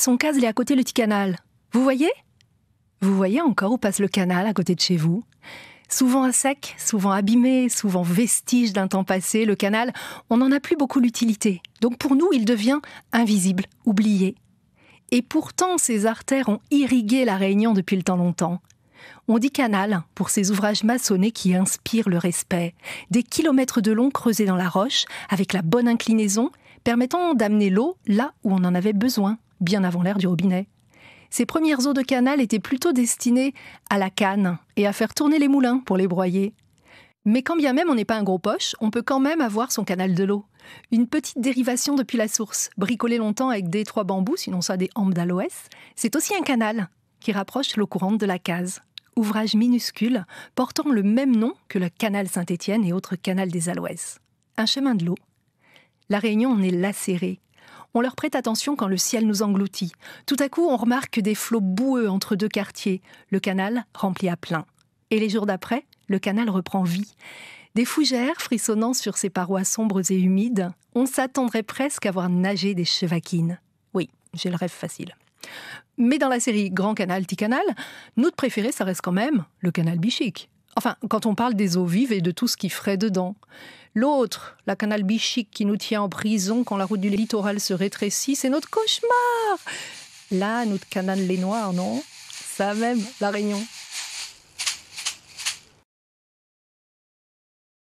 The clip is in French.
Son case, est à côté le petit canal. Vous voyez Vous voyez encore où passe le canal à côté de chez vous Souvent à sec, souvent abîmé, souvent vestige d'un temps passé, le canal, on n'en a plus beaucoup l'utilité. Donc pour nous, il devient invisible, oublié. Et pourtant, ces artères ont irrigué la Réunion depuis le temps longtemps. On dit canal pour ces ouvrages maçonnés qui inspirent le respect. Des kilomètres de long creusés dans la roche, avec la bonne inclinaison, permettant d'amener l'eau là où on en avait besoin bien avant l'ère du robinet. Ces premières eaux de canal étaient plutôt destinées à la canne et à faire tourner les moulins pour les broyer. Mais quand bien même on n'est pas un gros poche, on peut quand même avoir son canal de l'eau. Une petite dérivation depuis la source, bricolée longtemps avec des trois bambous, sinon ça des hampes d'aloès, c'est aussi un canal qui rapproche l'eau courante de la case. Ouvrage minuscule portant le même nom que le canal Saint-Étienne et autres canals des Aloès. Un chemin de l'eau. La Réunion en est lacérée on leur prête attention quand le ciel nous engloutit. Tout à coup, on remarque des flots boueux entre deux quartiers, le canal rempli à plein. Et les jours d'après, le canal reprend vie. Des fougères frissonnant sur ses parois sombres et humides, on s'attendrait presque à voir nager des chevaquines. Oui, j'ai le rêve facile. Mais dans la série Grand Canal, Petit Canal, notre préféré, ça reste quand même le canal bichique. Enfin, quand on parle des eaux vives et de tout ce qui ferait dedans. L'autre, la canal bichique qui nous tient en prison quand la route du littoral se rétrécit, c'est notre cauchemar. Là, notre canal les Noirs, non Ça même, la Réunion.